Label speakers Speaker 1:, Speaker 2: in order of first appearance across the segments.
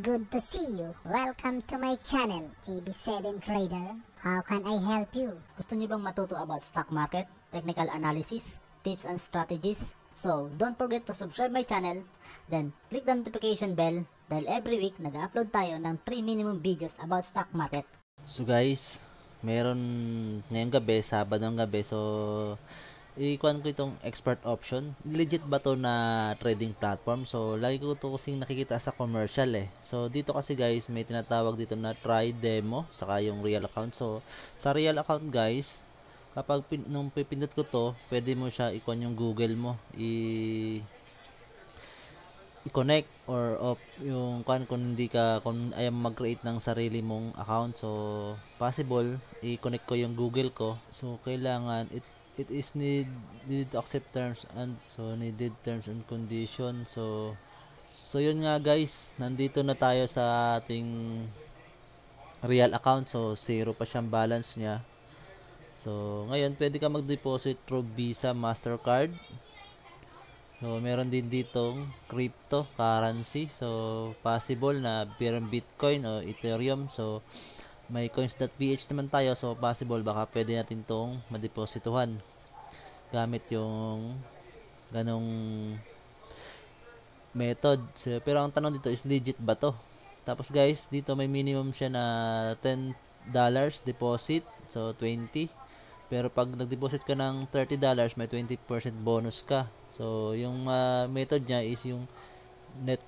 Speaker 1: Good to see you. Welcome to my channel, AB7 Trader. How can I help you? Gusto niyo bang matuto about stock market, technical analysis, tips and strategies? So, don't forget to subscribe my channel, then click the notification bell dahil every week nag-upload tayo ng 3 minimum videos about stock market. So guys, meron ngayong gabi, Sabado ng gabi, so ikuan ko itong expert option. Legit ba to na trading platform? So, lagi ko to kasing nakikita sa commercial eh. So, dito kasi guys, may tinatawag dito na try demo, saka yung real account. So, sa real account guys, kapag pin nung pipindot ko to, pwede mo siya ikuan yung Google mo. I i-connect or off yung kan kung hindi ka kung ayaw mag-create ng sarili mong account so possible i-connect ko yung Google ko so kailangan it it is need need to accept terms and so needed terms and condition so so yun nga guys nandito na tayo sa ating real account so zero pa siyang balance niya so ngayon pwede ka mag deposit through visa mastercard so meron din ditong crypto currency so possible na bitcoin o ethereum so may coins.ph naman tayo so possible baka pwede natin tong madeposituhan gamit yung ganong method. So, pero ang tanong dito is legit ba to? Tapos guys, dito may minimum siya na 10 dollars deposit. So 20. Pero pag nag-deposit ka ng $30, dollars may 20% bonus ka. So, yung uh, method niya is yung net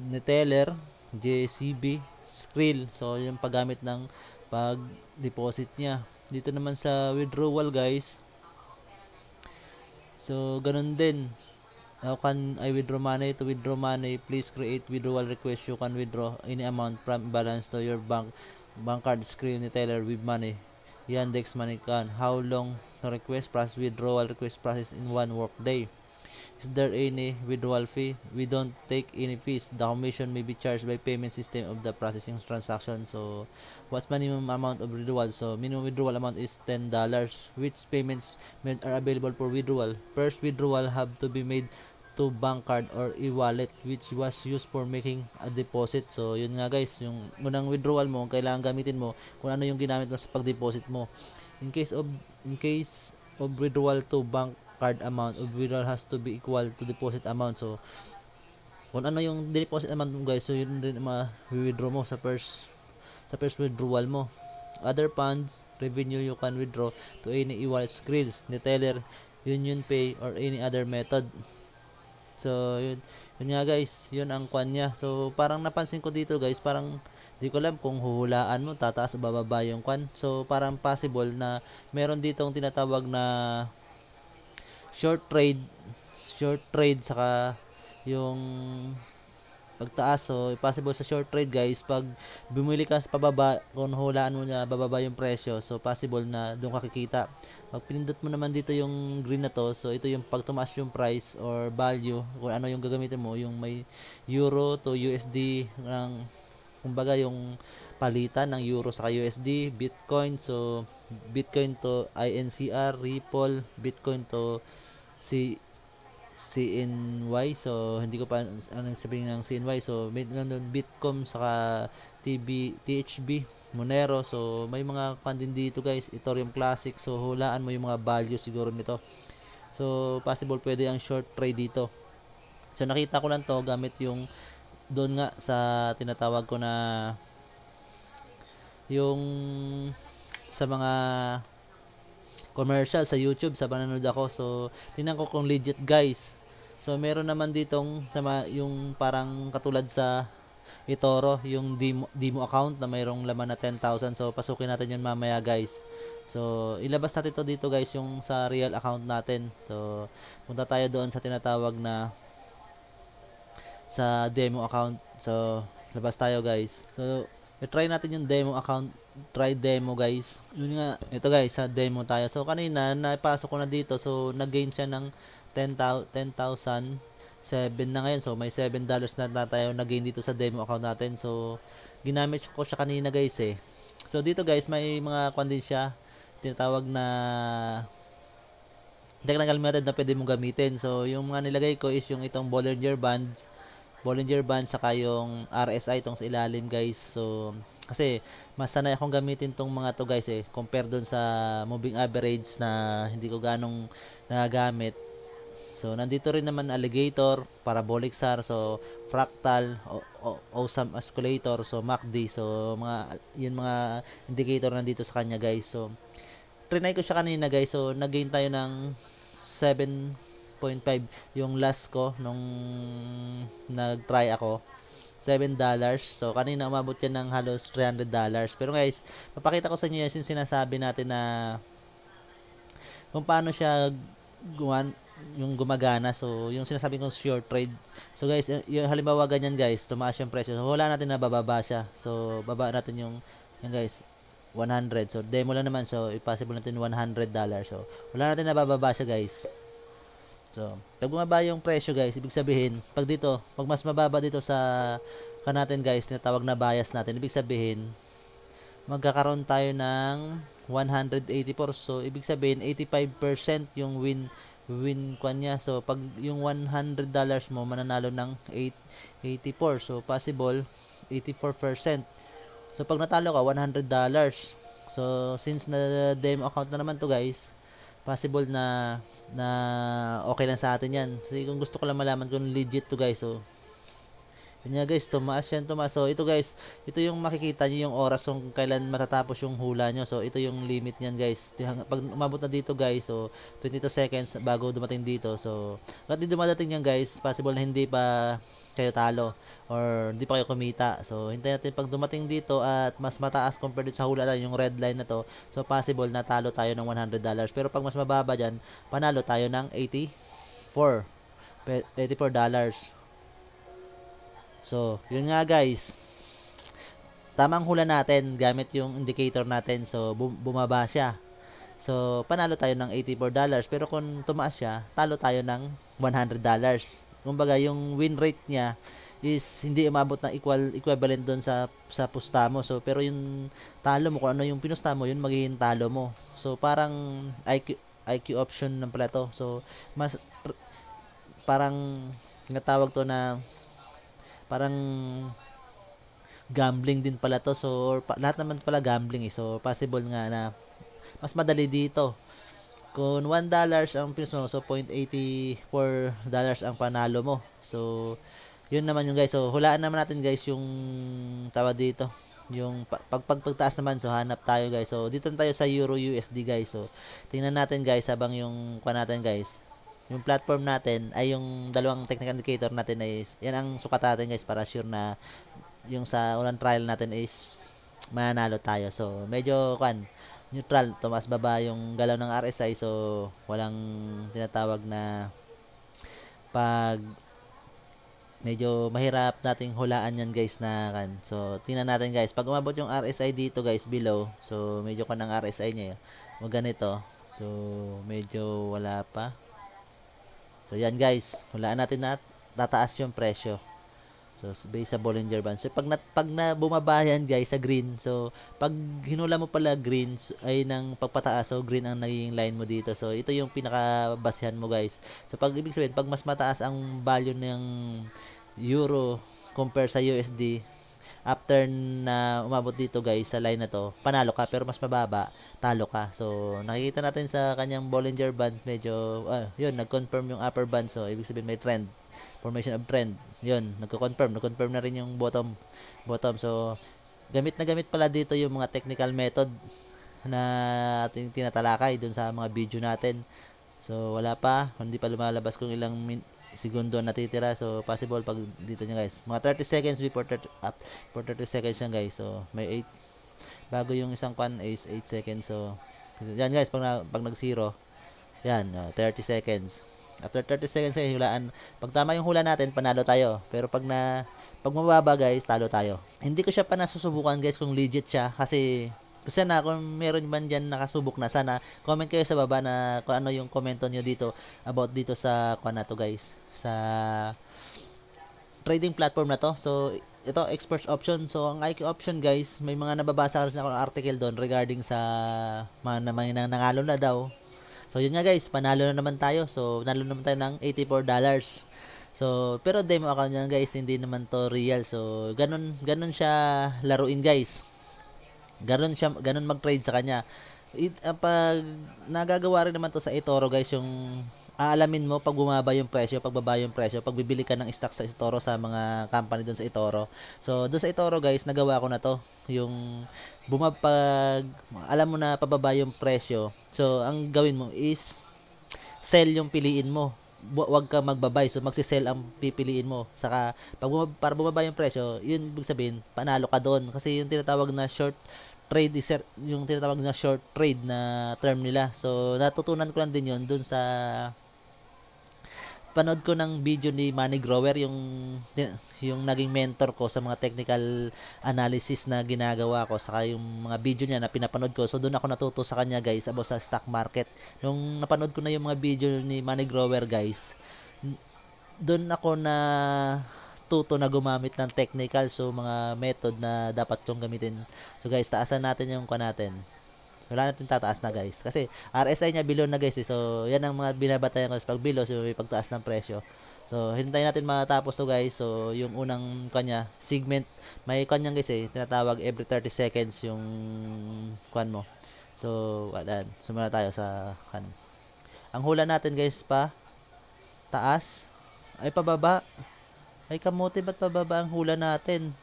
Speaker 1: neteller JCB, Skrill. So, yung paggamit ng pag-deposit niya. Dito naman sa withdrawal, guys. So, ganun din. How can I withdraw money? To withdraw money, please create withdrawal request. You can withdraw any amount from balance to your bank bank card screen ni Taylor with money. Yandex Money can. How long to request process withdrawal request process in one work day? Is there any withdrawal fee? We don't take any fees. The commission may be charged by payment system of the processing transaction. So, what's minimum amount of withdrawal? So, minimum withdrawal amount is $10. Which payments method are available for withdrawal? First withdrawal have to be made to bank card or e-wallet which was used for making a deposit. So, yun nga guys, yung unang withdrawal mo, kailangan gamitin mo kung ano yung ginamit mo sa pag-deposit mo. In case of in case of withdrawal to bank card amount of withdrawal has to be equal to deposit amount. So, kung ano yung deposit amount mo guys, so yun din ma-withdraw mo sa first sa first withdrawal mo. Other funds, revenue you can withdraw to any e-wallet screens, retailer, Union Pay, or any other method. So, yun, yun nga guys, yun ang kwan niya. So, parang napansin ko dito guys, parang di ko alam kung huhulaan mo, tataas o bababa yung kwan. So, parang possible na meron ditong tinatawag na short trade short trade saka yung pagtaas so possible sa short trade guys pag bumili ka sa pababa kung hulaan mo na bababa yung presyo so possible na doon kakikita pag pinindot mo naman dito yung green na to so ito yung pag tumaas yung price or value kung ano yung gagamitin mo yung may euro to USD ng kumbaga yung palitan ng euro sa USD bitcoin so bitcoin to INCR ripple bitcoin to si CNY so hindi ko pa anong sabihin ng CNY so may nandun Bitcom saka TB, THB Monero so may mga kan din dito guys Ethereum Classic so hulaan mo yung mga value siguro nito so possible pwede ang short trade dito so nakita ko lang to gamit yung doon nga sa tinatawag ko na yung sa mga commercial sa YouTube sa bananood ako. So, tingnan ko kung legit guys. So, meron naman ditong sama yung parang katulad sa Itoro, yung demo, demo account na mayroong laman na 10,000. So, pasukin natin yun mamaya guys. So, ilabas natin to dito guys, yung sa real account natin. So, punta tayo doon sa tinatawag na sa demo account. So, labas tayo guys. So, i-try natin yung demo account try demo guys. Yun nga, ito guys, sa demo tayo. So kanina, naipasok ko na dito. So nag-gain siya ng 10,000 10, 7 na ngayon. So may 7 dollars na, na tayo nag-gain dito sa demo account natin. So ginamit ko siya kanina guys eh. So dito guys, may mga kwan din siya tinatawag na technical method na pwede mong gamitin. So yung mga nilagay ko is yung itong Bollinger Bands Bollinger Band saka yung RSI tong sa ilalim guys. So kasi mas sanay akong gamitin tong mga to guys eh compare doon sa moving average na hindi ko ganong nagagamit. So nandito rin naman alligator, parabolic SAR, so fractal, o, o, osam oscillator, so MACD. So mga yun mga indicator nandito sa kanya guys. So trinay ko siya kanina guys. So nag-gain tayo ng 7 6.5 yung last ko nung nag-try ako. $7. So, kanina umabot yan ng halos $300. Pero guys, papakita ko sa inyo yung sinasabi natin na kung paano siya guwan, yung gumagana. So, yung sinasabi kong sure trade. So, guys, eh, yung halimbawa ganyan, guys, tumaas yung presyo. So, wala natin na bababa siya. So, baba natin yung, yung guys, 100. So, demo lang naman. So, possible natin $100. So, wala natin na bababa siya, guys. So, pag bumaba yung presyo guys, ibig sabihin, pag dito, pag mas mababa dito sa kanatin guys, tinatawag na bias natin, ibig sabihin, magkakaroon tayo ng 184. So, ibig sabihin, 85% yung win win kwan niya. So, pag yung $100 mo, mananalo ng 8, 84. So, possible, 84%. So, pag natalo ka, $100. So, since na demo account na naman to guys, possible na na okay lang sa atin yan. Kasi kung gusto ko lang malaman kung legit to guys, so yun guys, tumaas yan, tumaas. So, ito guys, ito yung makikita nyo yung oras kung kailan matatapos yung hula nyo. So, ito yung limit niyan guys. Pag umabot na dito guys, so 22 seconds bago dumating dito. So, pag di dumadating yan guys, possible na hindi pa kayo talo or hindi pa kayo kumita. So, hintayin natin pag dumating dito at mas mataas compared sa hula lang, yung red line na to. So, possible na talo tayo ng $100. Pero pag mas mababa dyan, panalo tayo ng 84 $84. dollars So, yun nga guys. Tamang hula natin gamit yung indicator natin. So, bumaba siya. So, panalo tayo ng $84. Pero kung tumaas siya, talo tayo ng $100. Kumbaga, yung win rate niya is hindi umabot ng equal equivalent doon sa sa pusta mo. So pero yung talo mo kung ano yung pinusta mo, yun magiging talo mo. So parang IQ IQ option ng pala to. So mas parang natawag to na parang gambling din pala to. So, pa, lahat naman pala gambling eh. So, possible nga na mas madali dito. Kung $1 dollars ang pinos mo, so $0.84 dollars ang panalo mo. So, yun naman yung guys. So, hulaan naman natin guys yung tawa dito. Yung pagpagpagtaas naman, so hanap tayo guys. So, dito tayo sa Euro USD guys. So, tingnan natin guys habang yung kwa natin guys yung platform natin ay yung dalawang technical indicator natin ay yan ang sukat natin guys para sure na yung sa unang trial natin is mananalo tayo. So medyo kan neutral to mas baba yung galaw ng RSI so walang tinatawag na pag medyo mahirap nating hulaan yan guys na kan. So tingnan natin guys pag umabot yung RSI dito guys below so medyo kan ang RSI niya. Wag ganito. So medyo wala pa So, yan guys. Hulaan natin na tataas yung presyo. So, based sa Bollinger Band. So, pag, na, pag na bumaba yan, guys, sa green. So, pag hinula mo pala green, ay ng pagpataas, so green ang naging line mo dito. So, ito yung pinakabasehan mo, guys. So, pag ibig sabihin, pag mas mataas ang value ng euro compare sa USD, after na umabot dito guys sa line na to, panalo ka pero mas mababa, talo ka. So nakikita natin sa kanyang Bollinger Band medyo uh, yun nag-confirm yung upper band so ibig sabihin may trend formation of trend. Yun, nagko-confirm, nag-confirm na rin yung bottom bottom. So gamit na gamit pala dito yung mga technical method na ating tinatalakay dun sa mga video natin. So wala pa, hindi pa lumalabas kung ilang min- segundo natitira. So, possible pag dito niya guys. Mga 30 seconds before 30, up, for 30 seconds yan guys. So, may 8. Bago yung isang kwan is 8 seconds. So, yan guys. Pag, na, pag nag-zero, yan, uh, 30 seconds. After 30 seconds guys, hulaan. Pag tama yung hula natin, panalo tayo. Pero pag na pag mababa guys, talo tayo. Hindi ko siya pa nasusubukan guys kung legit siya kasi sana kung meron man diyan nakasubok na, sana comment kayo sa baba na kung ano yung komento niyo dito about dito sa, kung ano to guys, sa trading platform na to. So, ito, experts option. So, ang IQ option guys, may mga nababasa kasi ako ng article doon regarding sa mga, mga, mga nangalo na daw. So, yun nga guys, panalo na naman tayo. So, nalo naman tayo ng $84. dollars. So, pero demo account niyan guys, hindi naman to real. So, ganun, ganun siya laruin guys. Ganun siya ganun mag-trade sa kanya. It, uh, pag nagagawa rin naman to sa Etoro guys yung aalamin mo pag bumaba yung presyo, pag baba yung presyo, pag bibili ka ng stock sa eToro sa mga company doon sa eToro. So, doon sa eToro guys, nagawa ko na to. Yung bumabag, alam mo na pababa yung presyo. So, ang gawin mo is sell yung piliin mo wag ka magbabay. So, magsi-sell ang pipiliin mo. Saka, pag bumab- para bumaba yung presyo, yun ibig sabihin, panalo ka doon. Kasi yung tinatawag na short trade is yung tinatawag na short trade na term nila. So, natutunan ko lang din yun doon sa panood ko ng video ni Manny Grower yung yung naging mentor ko sa mga technical analysis na ginagawa ko saka yung mga video niya na pinapanood ko so doon ako natuto sa kanya guys about sa stock market nung napanood ko na yung mga video ni Manny Grower guys doon ako na tuto na gumamit ng technical so mga method na dapat kong gamitin so guys taasan natin yung kwa natin So, wala natin tataas na guys. Kasi, RSI niya below na guys. Eh. So, yan ang mga binabatayan ko. Pag below, so may pagtaas ng presyo. So, hintayin natin matapos to guys. So, yung unang kanya, segment, may kanya guys eh, tinatawag every 30 seconds yung kwan mo. So, wala. Sumula tayo sa kan. Ang hula natin guys pa, taas, ay pababa. Ay kamote, ba't pababa ang hula natin?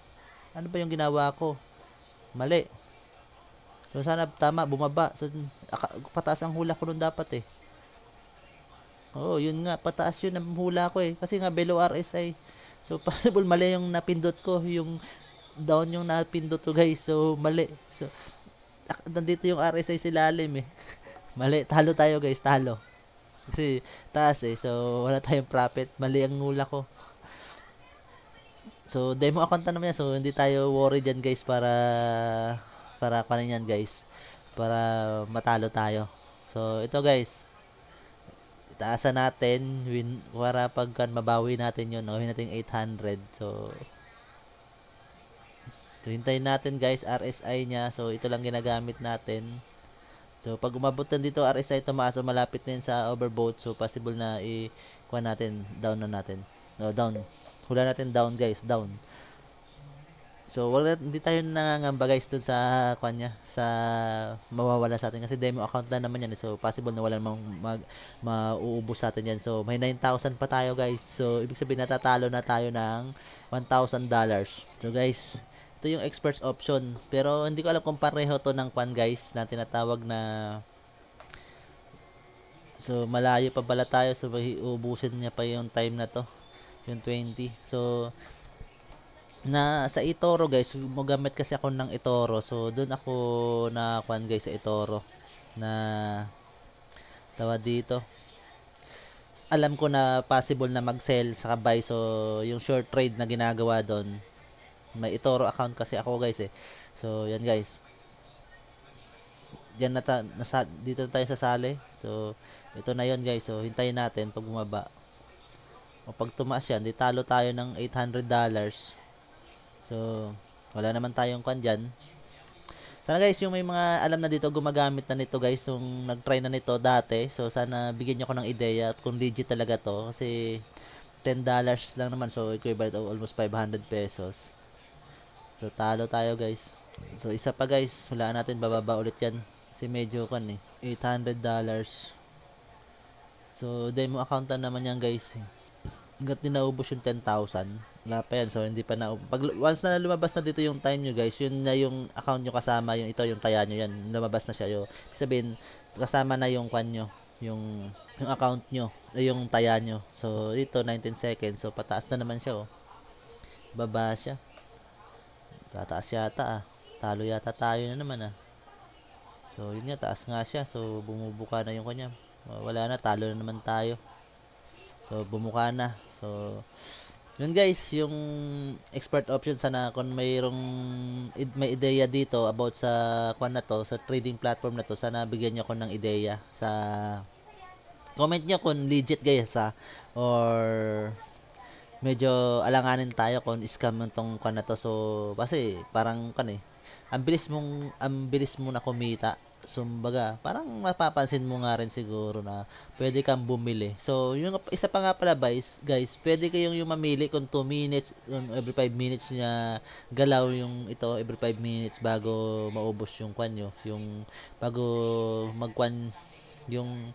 Speaker 1: Ano ba yung ginawa ko? Mali. So sana tama bumaba. So pataas ang hula ko nun dapat eh. Oh, yun nga pataas yun ang hula ko eh kasi nga below RSI. So possible mali yung napindot ko, yung down yung napindot ko guys. So mali. So nandito yung RSI sa lalim eh. mali, talo tayo guys, talo. Kasi taas eh. So wala tayong profit, mali ang hula ko. So, demo account na naman yan. So, hindi tayo worry diyan guys para para kanin yan guys para matalo tayo so ito guys itaasan natin win, para pagkan mabawi natin yun no? natin 800 so hintayin natin guys RSI niya so ito lang ginagamit natin so pag umabot na dito RSI tumaas so malapit na sa overbought so possible na i-kuha natin down na natin no, down hula natin down guys down So, wala, hindi tayo nangangamba guys dun sa kanya sa mawawala sa atin kasi demo account na naman yan. So, possible na wala namang mag, mauubos sa atin yan. So, may 9,000 pa tayo guys. So, ibig sabihin natatalo na tayo ng $1,000. So, guys, ito yung experts option. Pero, hindi ko alam kung pareho to ng pan guys na tinatawag na So, malayo pa pala tayo. So, uubusin niya pa yung time na to. Yung 20. So, na sa Itoro guys, gumagamit kasi ako ng Itoro. So doon ako na kuan guys sa Itoro na tawa dito. Alam ko na possible na mag-sell sa kabay so yung short trade na ginagawa doon. May Itoro account kasi ako guys eh. So yan guys. Diyan na ta- nasa, dito na tayo sale. So ito na yon guys. So hintayin natin pag bumaba. O pag tumaas yan, di talo tayo ng $800 So, wala naman tayong kwan dyan. Sana guys, yung may mga alam na dito, gumagamit na nito guys, yung nag-try na nito dati. So, sana bigyan nyo ko ng ideya kung legit talaga to. Kasi, $10 lang naman. So, equivalent of almost 500 pesos. So, talo tayo guys. So, isa pa guys. Hulaan natin, bababa ulit yan. Kasi medyo kan eh. $800. So, demo account na naman yan guys. Eh. Hanggat din naubos yung 10,000 wala pa yan. So, hindi pa na... Pag, once na lumabas na dito yung time nyo, guys, yun na yung account nyo kasama, yung ito, yung taya nyo yan. Lumabas na siya. Yung, sabihin, kasama na yung kwan nyo, yung, yung account nyo, eh, yung taya nyo. So, dito, 19 seconds. So, pataas na naman siya, oh. Baba siya. Tataas yata, ah. Talo yata tayo na naman, ah. So, yun nga, taas nga siya. So, bumubuka na yung kanya. Wala na, talo na naman tayo. So, bumuka na. So, yun guys, yung expert option sana kung mayroong may ideya dito about sa kwan na to, sa trading platform na to, sana bigyan niyo ako ng ideya sa comment niyo kung legit guys ha or medyo alanganin tayo kung scam tong kwan na to. So kasi parang kan eh, ang bilis mong ang bilis mo na kumita So, sumbaga, parang mapapansin mo nga rin siguro na pwede kang bumili. So, yung isa pa nga pala guys, guys pwede kayong yung mamili kung 2 minutes, kung every 5 minutes niya galaw yung ito, every 5 minutes bago maubos yung kwan nyo, yung bago magkwan yung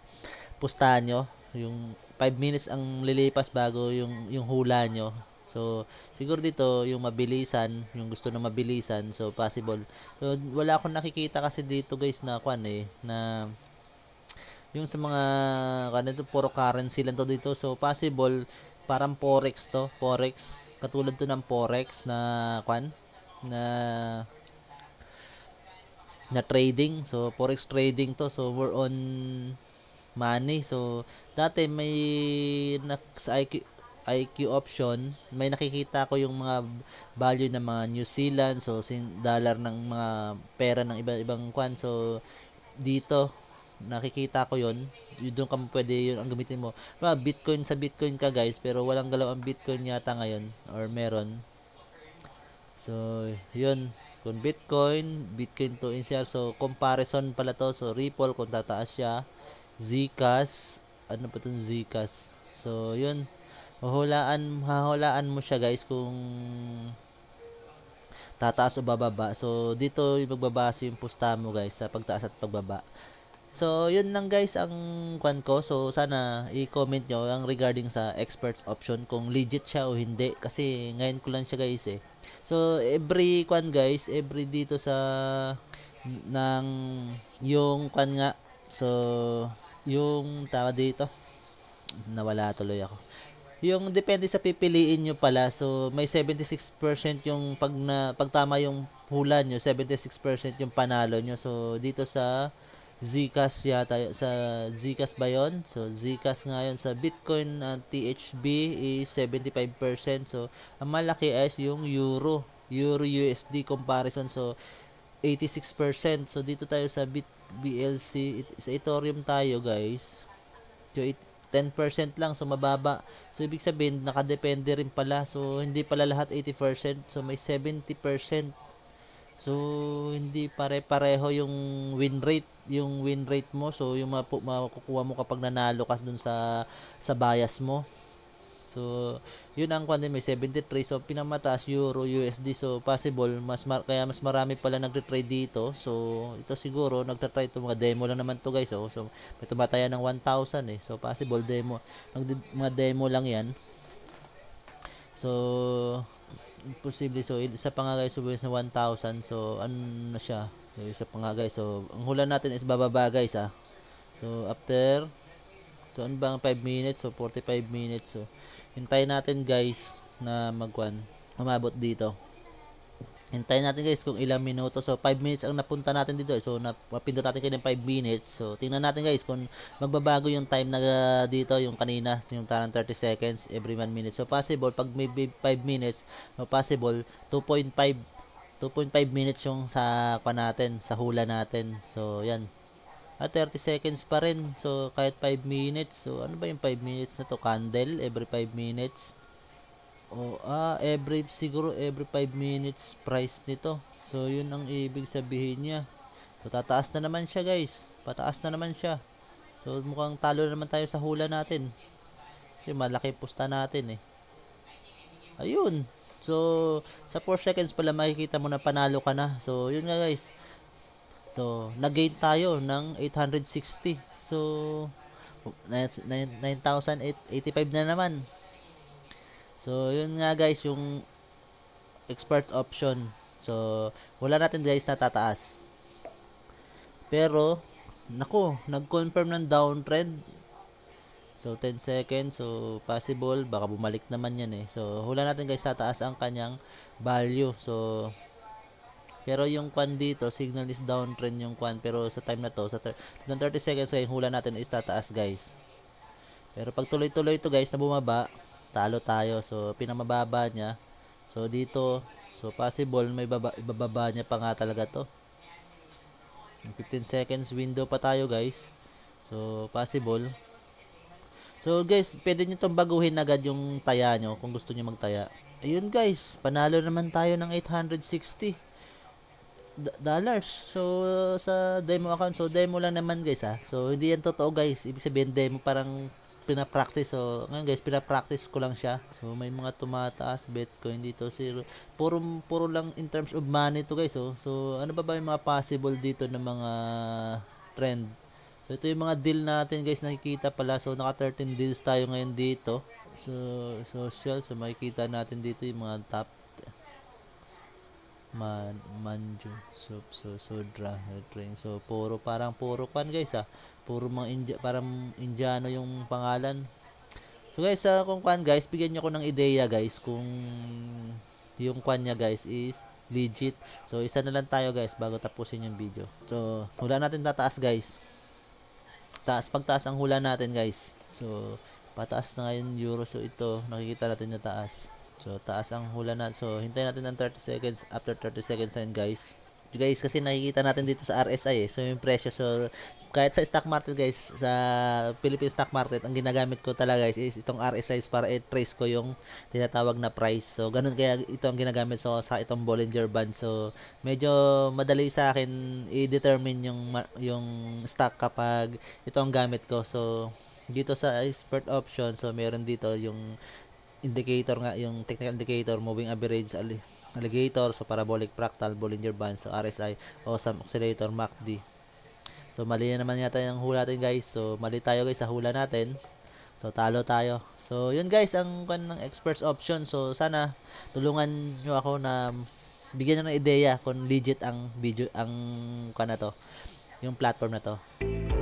Speaker 1: pustahan nyo, yung 5 minutes ang lilipas bago yung yung hula nyo So, siguro dito, yung mabilisan, yung gusto na mabilisan, so possible. So, wala akong nakikita kasi dito guys na kwan eh, na yung sa mga, kwan ito, puro currency lang to dito. So, possible, parang forex to, forex. Katulad to ng forex na kwan, na na trading. So, forex trading to. So, we're on money. So, dati may na, sa IQ, IQ option, may nakikita ko yung mga value ng mga New Zealand, so dollar ng mga pera ng iba-ibang kwan. So, dito, nakikita ko yon doon ka pwede yun ang gamitin mo mga diba, bitcoin sa bitcoin ka guys pero walang galaw ang bitcoin yata ngayon or meron so yun kung bitcoin bitcoin to NCR so comparison pala to so ripple kung tataas siya zcash ano pa tong zcash so yun Huhulaan, hahulaan mo siya guys kung tataas o bababa. So, dito yung magbabase yung pusta mo guys sa pagtaas at pagbaba. So, yun lang guys ang kwan ko. So, sana i-comment nyo ang regarding sa experts option kung legit siya o hindi. Kasi ngayon ko lang siya guys eh. So, every kwan guys, every dito sa ng yung kwan nga. So, yung tawa dito. Nawala tuloy ako. Yung depende sa pipiliin nyo pala. So, may 76% yung pag, na, pag yung hula nyo, 76% yung panalo nyo. So, dito sa Zcash yata, sa Zcash ba yun? So, Zcash ngayon sa Bitcoin uh, ah, THB is 75%. So, ang malaki is yung Euro. Euro USD comparison. So, 86%. So, dito tayo sa Bit BLC. It, sa Ethereum tayo, guys. So, it, 10% lang so mababa. So ibig sabihin nakadepende rin pala. So hindi pala lahat 80%, so may 70%. So hindi pare-pareho yung win rate, yung win rate mo. So yung makukuha mo kapag nanalo ka dun sa sa bias mo. So, yun ang kwan may 73. So, pinamataas Euro, USD. So, possible, mas mar kaya mas marami pala nagre dito. So, ito siguro, nagtatry ito. Mga demo lang naman to guys. Oh. So, may tumataya ng 1,000 eh. So, possible demo. Mag mga demo lang yan. So, imposible. So, isa pa nga guys, subwins na 1,000. So, ano na siya? So, isa pa nga guys. So, ang hula natin is bababa guys ah. So, after So, ano ba ang 5 minutes? So, 45 minutes. So, hintayin natin guys na magwan umabot dito. Hintayin natin guys kung ilang minuto. So, 5 minutes ang napunta natin dito. So, napindot natin kayo ng 5 minutes. So, tingnan natin guys kung magbabago yung time na ah, dito, yung kanina, yung tarang 30 seconds every 1 minute. So, possible, pag may 5 minutes, possible, 2.5 2.5 minutes yung sa kwa natin, sa hula natin. So, yan at ah, 30 seconds pa rin. So, kahit 5 minutes. So, ano ba yung 5 minutes na to? Candle, every 5 minutes. O, ah, every, siguro every 5 minutes price nito. So, yun ang ibig sabihin niya. So, tataas na naman siya, guys. Pataas na naman siya. So, mukhang talo na naman tayo sa hula natin. Kasi malaki pusta natin, eh. Ayun. So, sa 4 seconds pala makikita mo na panalo ka na. So, yun nga, guys So, nag-gain tayo ng 860. So, 9,885 na naman. So, yun nga guys, yung expert option. So, wala natin guys na tataas. Pero, nako, nag-confirm ng downtrend. So, 10 seconds. So, possible. Baka bumalik naman yan eh. So, hula natin guys tataas ang kanyang value. So, pero yung kwan dito, signal is downtrend yung kwan. Pero sa time na to, sa 30 seconds ngayon, hula natin is tataas guys. Pero pag tuloy-tuloy ito guys na bumaba, talo tayo. So pinamababa niya. So dito, so possible may bababa ibababa niya pa nga talaga to. 15 seconds window pa tayo guys. So possible. So guys, pwede nyo tong baguhin agad yung taya nyo kung gusto nyo magtaya. Ayun guys, panalo naman tayo ng 860 dollars. So, sa demo account, so demo lang naman guys ha. Ah. So, hindi yan totoo guys. Ibig sabihin demo parang pina-practice. So, ngayon guys, pina-practice ko lang siya. So, may mga tumataas Bitcoin dito. Zero. Puro, puro lang in terms of money to guys. Oh. so ano ba ba yung mga possible dito ng mga trend? So, ito yung mga deal natin guys, nakikita pala. So, naka 13 deals tayo ngayon dito. So, social. So, makikita natin dito yung mga top man, manju, so, so, sudra, train. So, puro, parang puro kan guys ah. Puro mga India, parang Indiano yung pangalan. So guys, uh, kung kan guys, bigyan niyo ko ng ideya guys kung yung kan niya guys is legit. So, isa na lang tayo guys bago tapusin yung video. So, hula natin tataas guys. Taas, pagtaas ang hula natin guys. So, pataas na ngayon euro. So, ito, nakikita natin na taas. So, taas ang hula na. So, hintayin natin ng 30 seconds. After 30 seconds na guys. Guys, kasi nakikita natin dito sa RSI eh. So, yung presyo. So, kahit sa stock market, guys, sa Philippine stock market, ang ginagamit ko talaga, guys, is itong RSI para i-trace ko yung tinatawag na price. So, ganun kaya ito ang ginagamit so, sa itong Bollinger Band. So, medyo madali sa akin i-determine yung, yung stock kapag ito ang gamit ko. So, dito sa expert option, so, meron dito yung indicator nga yung technical indicator moving average alligator so parabolic fractal Bollinger Band so RSI o some oscillator MACD so mali na naman yata yung hula natin guys so mali tayo guys sa hula natin so talo tayo so yun guys ang kan ng experts option so sana tulungan nyo ako na bigyan nyo ng ideya kung legit ang video ang kan na to yung platform na to